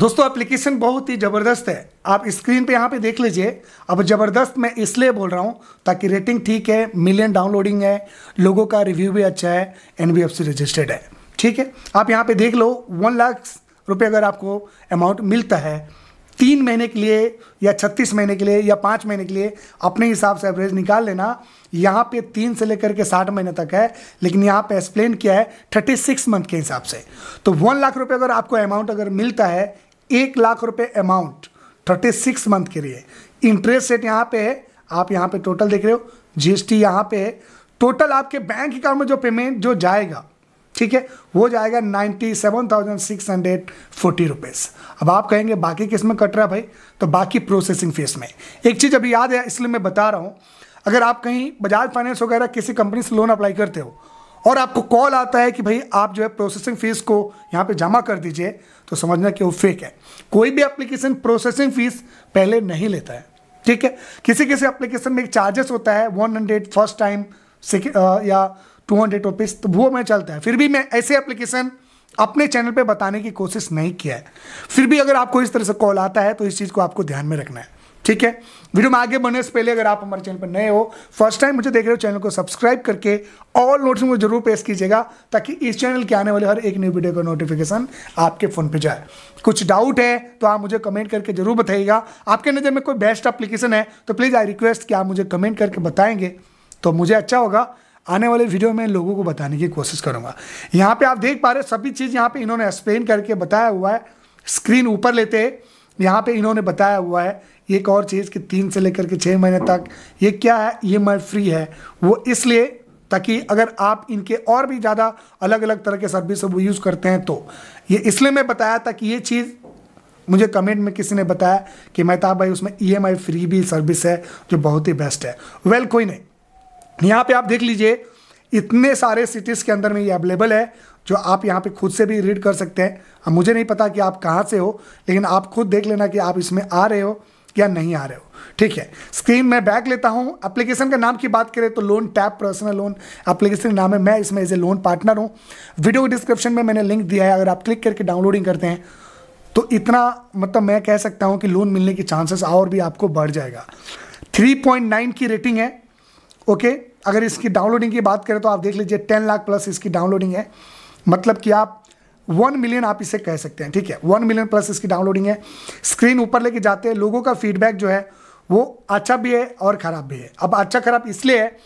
दोस्तों एप्लीकेशन बहुत ही ज़बरदस्त है आप स्क्रीन पे यहाँ पे देख लीजिए अब ज़बरदस्त मैं इसलिए बोल रहा हूँ ताकि रेटिंग ठीक है मिलियन डाउनलोडिंग है लोगों का रिव्यू भी अच्छा है एन रजिस्टर्ड है ठीक है आप यहाँ पे देख लो वन लाख रुपये अगर आपको अमाउंट मिलता है तीन महीने के लिए या छत्तीस महीने के लिए या पाँच महीने के लिए अपने हिसाब से एवरेज निकाल लेना यहाँ पे तीन से लेकर के साठ महीने तक है लेकिन यहाँ पे एक्सप्लेन किया है थर्टी सिक्स मंथ के हिसाब से तो वन लाख रुपये अगर आपको अमाउंट अगर मिलता है एक लाख रुपये अमाउंट थर्टी सिक्स मंथ के लिए इंटरेस्ट रेट यहाँ पे है आप यहाँ पे टोटल देख रहे हो जीएसटी यहाँ पे है टोटल आपके बैंक अकाउंट में जो पेमेंट जो जाएगा ठीक है वो जाएगा ninety seven thousand six hundred forty rupees अब आप कहेंगे बाकी किस में कट रहा है भाई तो बाकी प्रोसेसिंग फीस में एक चीज़ अभी याद है इसलिए मैं बता रहा हूँ अगर आप कहीं बजाज फाइनेंस वगैरह किसी कंपनी से लोन अप्लाई करते हो और आपको कॉल आता है कि भाई आप जो है प्रोसेसिंग फ़ीस को यहाँ पे जमा कर दीजिए तो समझना कि वो फेक है कोई भी एप्लीकेशन प्रोसेसिंग फ़ीस पहले नहीं लेता है ठीक है किसी किसी एप्लीकेशन में एक चार्जेस होता है वन हंड्रेड फर्स्ट टाइम या टू हंड्रेड रुपीज़ तो वो मैं चलता है फिर भी मैं ऐसे एप्लीकेशन अपने चैनल पे बताने की कोशिश नहीं किया है फिर भी अगर आपको इस तरह से कॉल आता है तो इस चीज़ को आपको ध्यान में रखना है ठीक है वीडियो में आगे बढ़ने से पहले अगर आप हमारे चैनल पर नए हो फर्स्ट टाइम मुझे देख रहे हो चैनल को सब्सक्राइब करके ऑल नोट्स मुझे जरूर प्रेस कीजिएगा ताकि इस चैनल के आने वाले हर एक न्यू वीडियो का नोटिफिकेशन आपके फ़ोन पे जाए कुछ डाउट है तो आप मुझे कमेंट करके जरूर बताइएगा आपके नज़र में कोई बेस्ट एप्लीकेशन है तो प्लीज़ आई रिक्वेस्ट कि आप मुझे कमेंट करके बताएंगे तो मुझे अच्छा होगा आने वाले वीडियो में लोगों को बताने की कोशिश करूंगा यहाँ पे आप देख पा रहे सभी चीज़ यहाँ पे इन्होंने एक्सप्लेन करके बताया हुआ है स्क्रीन ऊपर लेते हैं यहाँ पे इन्होंने बताया हुआ है एक और चीज़ कि तीन से लेकर के छः महीने तक ये क्या है ये मैं फ्री है वो इसलिए ताकि अगर आप इनके और भी ज़्यादा अलग अलग तरह के सर्विस वो यूज़ करते हैं तो ये इसलिए मैं बताया था कि ये चीज़ मुझे कमेंट में किसी ने बताया कि मेहताब भाई उसमें ई e फ्री भी सर्विस है जो बहुत ही बेस्ट है वेल well, कोई नहीं यहाँ पे आप देख लीजिए इतने सारे सिटीज़ के अंदर में ये अवेलेबल है जो आप यहाँ पे खुद से भी रीड कर सकते हैं अब मुझे नहीं पता कि आप कहाँ से हो लेकिन आप खुद देख लेना कि आप इसमें आ रहे हो या नहीं आ रहे हो ठीक है स्क्रीन में बैक लेता हूँ एप्लीकेशन के नाम की बात करें तो loan tap personal loan application के नाम है मैं इसमें एज ए लोन पार्टनर हूँ वीडियो डिस्क्रिप्शन में मैंने लिंक दिया है अगर आप क्लिक करके डाउनलोडिंग करते हैं तो इतना मतलब मैं कह सकता हूँ कि लोन मिलने की चांसेस और भी आपको बढ़ जाएगा 3.9 की रेटिंग है ओके okay? अगर इसकी डाउनलोडिंग की बात करें तो आप देख लीजिए टेन लाख प्लस इसकी डाउनलोडिंग है मतलब कि आप वन मिलियन आप इसे कह सकते हैं ठीक है वन मिलियन प्लस इसकी डाउनलोडिंग है स्क्रीन ऊपर लेके जाते हैं लोगों का फीडबैक जो है वो अच्छा भी है और ख़राब भी है अब अच्छा खराब इसलिए है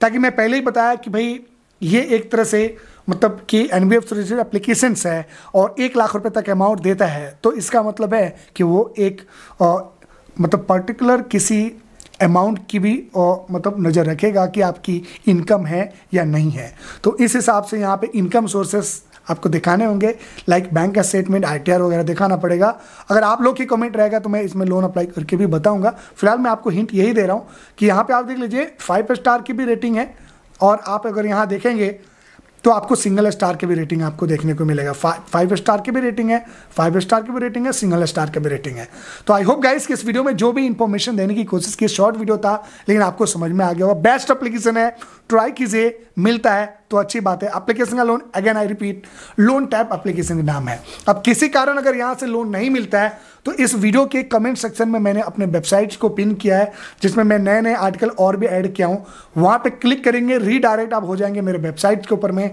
ताकि मैं पहले ही बताया कि भाई ये एक तरह से मतलब कि एन बी एफ एप्लीकेशंस है और एक लाख रुपए तक अमाउंट देता है तो इसका मतलब है कि वो एक आ, मतलब पर्टिकुलर किसी अमाउंट की भी मतलब नज़र रखेगा कि आपकी इनकम है या नहीं है तो इस हिसाब से यहाँ पे इनकम सोर्सेस आपको दिखाने होंगे लाइक बैंक का स्टेटमेंट आई वगैरह दिखाना पड़ेगा अगर आप लोग की कमेंट रहेगा तो मैं इसमें लोन अप्लाई करके भी बताऊंगा फिलहाल मैं आपको हिंट यही दे रहा हूँ कि यहाँ पे आप देख लीजिए फाइव स्टार की भी रेटिंग है और आप अगर यहाँ देखेंगे तो आपको सिंगल स्टार के भी रेटिंग आपको देखने को मिलेगा फाइव स्टार के भी रेटिंग है फाइव स्टार के भी रेटिंग है सिंगल स्टार के भी रेटिंग है तो आई होप गाइस कि इस वीडियो में जो भी इंफॉर्मेशन देने की कोशिश की शॉर्ट वीडियो था लेकिन आपको समझ में आ गया होगा बेस्ट एप्लीकेशन है ट्राई कीजिए मिलता है तो अच्छी बात है एप्लीकेशन का loan again I repeat loan tap application का नाम है अब किसी कारण अगर यहाँ से लोन नहीं मिलता है तो इस वीडियो के कमेंट सेक्शन में मैंने अपने वेबसाइट्स को पिन किया है जिसमें मैं नए नए आर्टिकल और भी ऐड किया हूँ वहाँ पे क्लिक करेंगे रीडायरेक्ट आप हो जाएंगे मेरे वेबसाइट के ऊपर में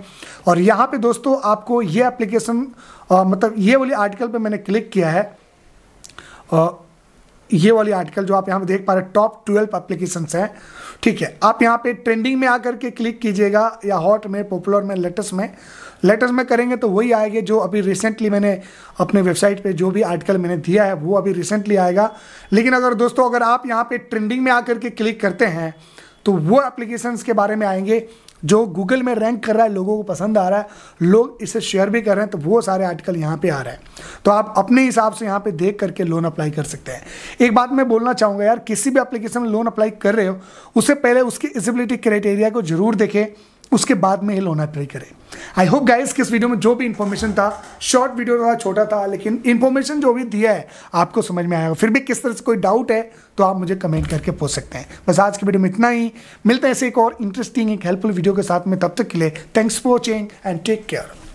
और यहाँ पे दोस्तों आपको ये एप्लीकेशन मतलब ये वाली आर्टिकल पर मैंने क्लिक किया है आ, ये वाली आर्टिकल जो आप यहाँ पर देख पा रहे हैं टॉप ट्वेल्व एप्लीकेशन हैं ठीक है आप यहाँ पर ट्रेंडिंग में आकर के क्लिक कीजिएगा या हॉट में पॉपुलर में लेटेस्ट में लेटर्स में करेंगे तो वही आएंगे जो अभी रिसेंटली मैंने अपने वेबसाइट पे जो भी आर्टिकल मैंने दिया है वो अभी रिसेंटली आएगा लेकिन अगर दोस्तों अगर आप यहाँ पे ट्रेंडिंग में आकर के क्लिक करते हैं तो वो एप्लीकेशंस के बारे में आएंगे जो गूगल में रैंक कर रहा है लोगों को पसंद आ रहा है लोग इसे शेयर भी कर रहे हैं तो वो सारे आर्टिकल यहाँ पे आ रहे हैं तो आप अपने हिसाब से यहाँ पे देख करके लोन अप्लाई कर सकते हैं एक बात मैं बोलना चाहूँगा यार किसी भी एप्लीकेशन में लोन अप्लाई कर रहे हो उससे पहले उसकी एजिबिलिटी क्राइटेरिया को जरूर देखें उसके बाद में ही लोन ट्राई करें आई होप गाइस किस वीडियो में जो भी इन्फॉर्मेशन था शॉर्ट वीडियो था छोटा था लेकिन इन्फॉर्मेशन जो भी दिया है आपको समझ में आएगा फिर भी किस तरह से कोई डाउट है तो आप मुझे कमेंट करके पूछ सकते हैं बस आज की वीडियो में इतना ही मिलते हैं ऐसे एक और इंटरेस्टिंग एक हेल्पफुल वीडियो के साथ में तब तक के लिए thanks for watching and take care